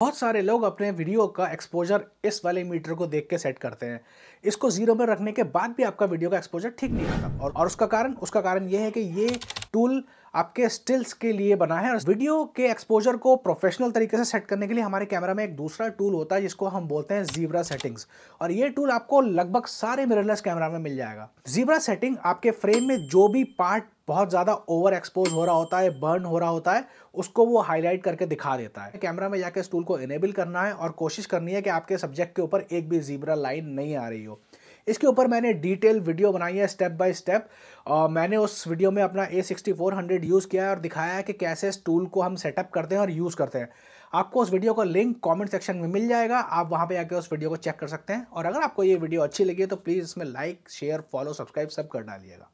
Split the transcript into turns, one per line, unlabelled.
बहुत सारे लोग अपने वीडियो का एक्सपोजर इस वाले मीटर को देख के सेट करते हैं इसको जीरो में रखने के बाद भी आपका वीडियो का एक्सपोजर ठीक नहीं आता और, और उसका कारण उसका कारण ये है कि ये टूल आपके स्टिल्स के लिए बना है और वीडियो के एक्सपोजर को प्रोफेशनल तरीके से सेट करने के लिए हमारे कैमरा में एक दूसरा टूल होता है जिसको हम बोलते हैं जीब्रा सेटिंग्स और ये टूल आपको लगभग सारे मिररलेस कैमरा में मिल जाएगा जीब्रा सेटिंग आपके फ्रेम में जो भी पार्ट बहुत ज़्यादा ओवर एक्सपोज हो रहा होता है बर्न हो रहा होता है उसको वो हाईलाइट करके दिखा देता है कैमरा में जाके इस टूल को इनेबल करना है और कोशिश करनी है कि आपके सब्जेक्ट के ऊपर एक भी जीब्रा लाइन नहीं आ रही हो इसके ऊपर मैंने डिटेल वीडियो बनाई है स्टेप बाय स्टेप और मैंने उस वीडियो में अपना A sixty four hundred use किया है और दिखाया है कि कैसे इस टूल को हम सेटअप करते हैं और यूज़ करते हैं आपको उस वीडियो का लिंक कमेंट सेक्शन में मिल जाएगा आप वहाँ पे आकर उस वीडियो को चेक कर सकते हैं और अगर आपको ये वीडियो अच्छी लगी तो प्लीज़ इसमें लाइक शेयर फॉलो सब्सक्राइब सब कर डालिएगा